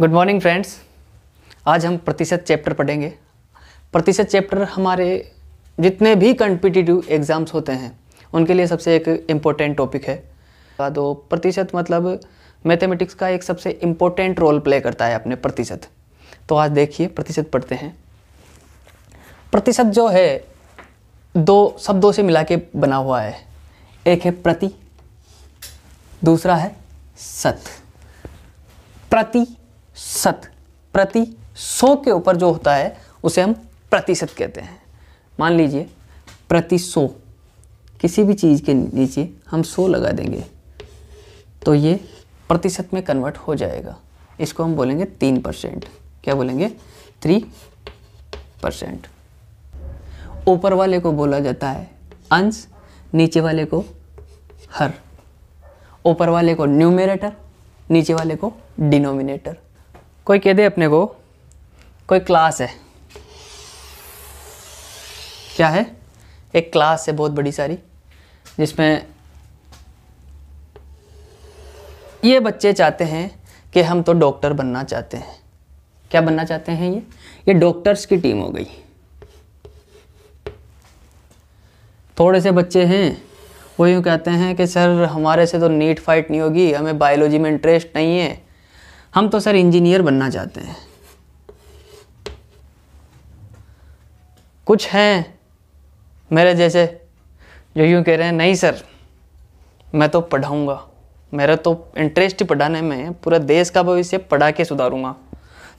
good morning friends आज हम प्रतिशत चैप्टर पढ़ेंगे प्रतिशत चैप्टर हमारे जितने भी कंपिटिटिव एग्ज़ाम्स होते हैं उनके लिए सबसे एक इम्पोर्टेंट टॉपिक है तो प्रतिशत मतलब मैथमेटिक्स का एक सबसे इम्पोर्टेंट रोल प्ले करता है अपने प्रतिशत तो आज देखिए प्रतिशत पढ़ते हैं प्रतिशत जो है दो शब्दों से मिला के बना हुआ है एक है प्रति दूसरा है सत प्रति सत प्रति सौ के ऊपर जो होता है उसे हम प्रतिशत कहते हैं मान लीजिए प्रति सौ किसी भी चीज़ के नीचे हम सौ लगा देंगे तो ये प्रतिशत में कन्वर्ट हो जाएगा इसको हम बोलेंगे तीन परसेंट क्या बोलेंगे थ्री परसेंट ऊपर वाले को बोला जाता है अंश नीचे वाले को हर ऊपर वाले को न्यूमिनेटर नीचे वाले को डिनोमिनेटर कोई कह दे अपने को कोई क्लास है क्या है एक क्लास है बहुत बड़ी सारी जिसमें ये बच्चे चाहते हैं कि हम तो डॉक्टर बनना चाहते हैं क्या बनना चाहते हैं ये ये डॉक्टर्स की टीम हो गई थोड़े से बच्चे हैं वो यूँ कहते हैं कि सर हमारे से तो नीट फाइट नहीं होगी हमें बायोलॉजी में इंटरेस्ट नहीं है हम तो सर इंजीनियर बनना चाहते हैं कुछ हैं मेरे जैसे जो यूँ कह रहे हैं नहीं सर मैं तो पढ़ाऊँगा मेरा तो इंटरेस्ट ही पढ़ाने में पूरा देश का भविष्य पढ़ा के सुधारूँगा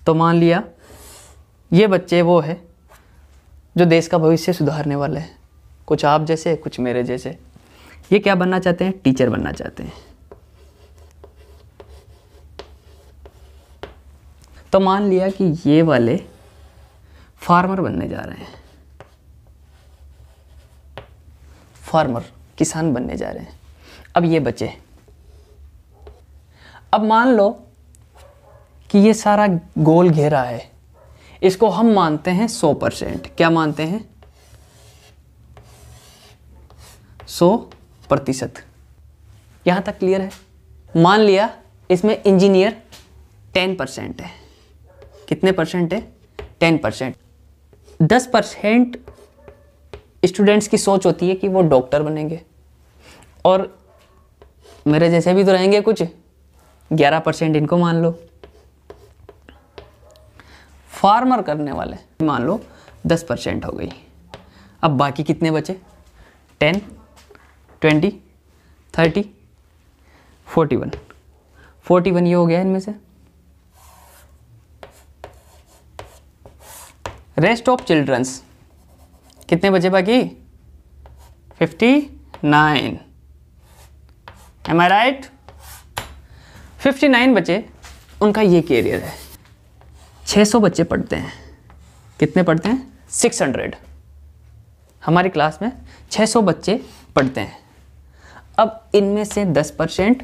तो मान लिया ये बच्चे वो है जो देश का भविष्य सुधारने वाले हैं कुछ आप जैसे कुछ मेरे जैसे ये क्या बनना चाहते हैं टीचर बनना चाहते हैं तो मान लिया कि ये वाले फार्मर बनने जा रहे हैं फार्मर किसान बनने जा रहे हैं अब ये बचे अब मान लो कि ये सारा गोल घेरा है इसको हम मानते हैं सौ परसेंट क्या मानते हैं 100 प्रतिशत यहां तक क्लियर है मान लिया इसमें इंजीनियर टेन परसेंट है कितने परसेंट है टेन परसेंट दस परसेंट स्टूडेंट्स की सोच होती है कि वो डॉक्टर बनेंगे और मेरे जैसे भी तो रहेंगे कुछ ग्यारह परसेंट इनको मान लो फार्मर करने वाले मान लो दस परसेंट हो गई अब बाकी कितने बचे ten twenty thirty forty one forty one ये हो गया इनमें से रेस्ट ऑफ चिल्ड्रंस कितने बचे बाकी fifty nine am I right fifty nine बच्चे उनका ये कैरियर है छः सौ बच्चे पढ़ते हैं कितने पढ़ते हैं सिक्स हंड्रेड हमारी क्लास में छः सौ बच्चे पढ़ते हैं अब इनमें से दस परसेंट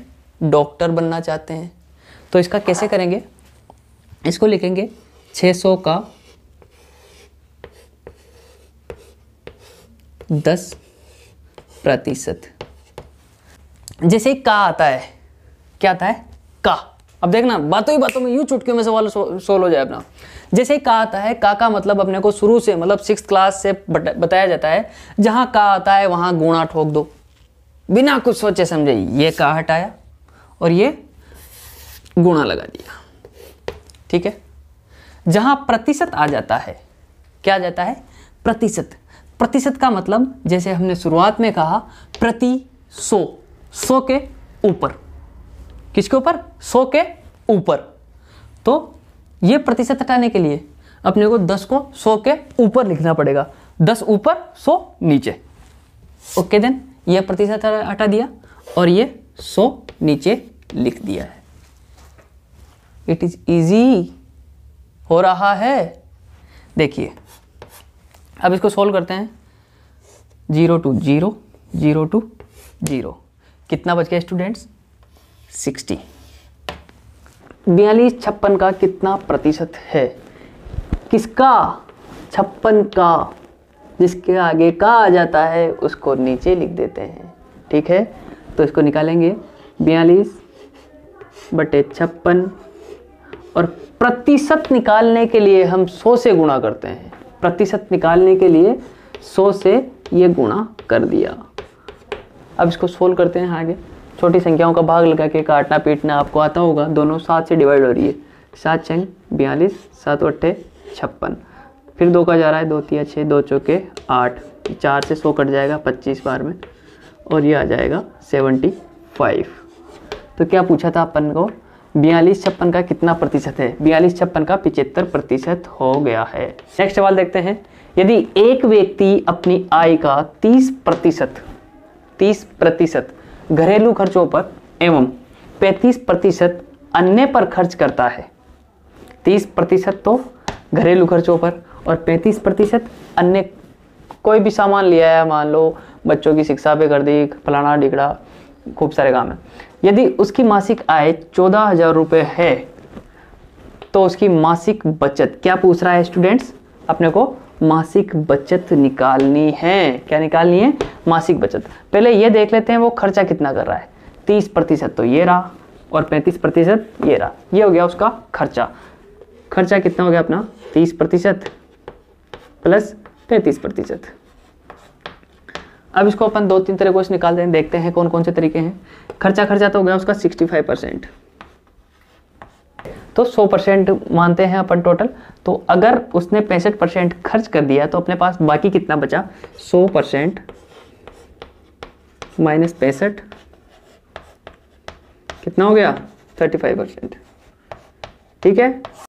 डॉक्टर बनना चाहते हैं तो इसका कैसे करेंगे इसको लिखेंगे छः सौ का दस प्रतिशत जैसे का आता है क्या आता है का अब देखना बातों ही बातों में यूं चुटकियों में सवाल सोल्व हो जाए अपना जैसे का आता है का का मतलब अपने को शुरू से मतलब सिक्स क्लास से बताया जाता है जहां का आता है वहां गुणा ठोक दो बिना कुछ सोचे समझे ये का हटाया और ये गुणा लगा दिया ठीक है जहां प्रतिशत आ जाता है क्या आ जाता है प्रतिशत प्रतिशत का मतलब जैसे हमने शुरुआत में कहा प्रति सो सो के ऊपर किसके ऊपर सो के ऊपर तो ये प्रतिशत हटाने के लिए अपने को दस को सौ के ऊपर लिखना पड़ेगा दस ऊपर सो नीचे ओके देन ये प्रतिशत हटा दिया और ये सो नीचे लिख दिया है इट इज़ इजी हो रहा है देखिए अब इसको सोल्व करते हैं zero two zero zero two zero कितना बच गया स्टूडेंट्स सिक्सटी बयालीस छप्पन का कितना प्रतिशत है किसका छप्पन का जिसके आगे का आ जाता है उसको नीचे लिख देते हैं ठीक है तो इसको निकालेंगे बयालीस बटे छप्पन और प्रतिशत निकालने के लिए हम सौ से गुणा करते हैं प्रतिशत निकालने के लिए सौ से ये गुणा कर दिया अब इसको सोल्व करते हैं आगे छोटी संख्याओं का भाग लगा के काटना पीटना आपको आता होगा दोनों सात से डिवाइड हो रही है सात छंग बयालीस सात अट्ठे छप्पन फिर दो का जा रहा है दो तीन छः दो चौके आठ चार से सौ कट जाएगा पच्चीस बार में और ये आ जाएगा सेवेंटी फाइव तो क्या पूछा था अपन को बयालीस छप्पन का कितना प्रतिशत है बयालीस छप्पन का पिचहत्तर प्रतिशत हो गया है नेक्स्ट सवाल देखते हैं यदि एक व्यक्ति अपनी आय का तीस प्रतिशत तीस प्रतिशत घरेलू खर्चों पर एवं पैंतीस प्रतिशत अन्य पर खर्च करता है तीस प्रतिशत तो घरेलू खर्चों पर और पैंतीस प्रतिशत अन्य कोई भी सामान लिया है मान लो बच्चों की शिक्षा पे कर दी फलाना डिगड़ा खूब सारे काम है यदि उसकी मासिक आय चौदह हज़ार रुपये है तो उसकी मासिक बचत क्या पूछ रहा है स्टूडेंट्स अपने को मासिक बचत निकालनी है क्या निकालनी है मासिक बचत पहले ये देख लेते हैं वो खर्चा कितना कर रहा है तीस प्रतिशत तो ये रहा और पैंतीस प्रतिशत ये रहा ये हो गया उसका खर्चा खर्चा कितना हो गया अपना तीस प्रतिशत प्लस पैंतीस प्रतिशत अब इसको अपन दो तीन तरह से निकाल दें देखते हैं कौन कौन से तरीके हैं खर्चा खर्चा तो हो गया उसका सिक्सटी फाइव परसेंट तो सौ परसेंट मानते हैं अपन टोटल तो अगर उसने पैंसठ परसेंट खर्च कर दिया तो अपने पास बाकी कितना बचा सौ परसेंट माइनस पैंसठ कितना हो गया थर्टी फाइव परसेंट ठीक है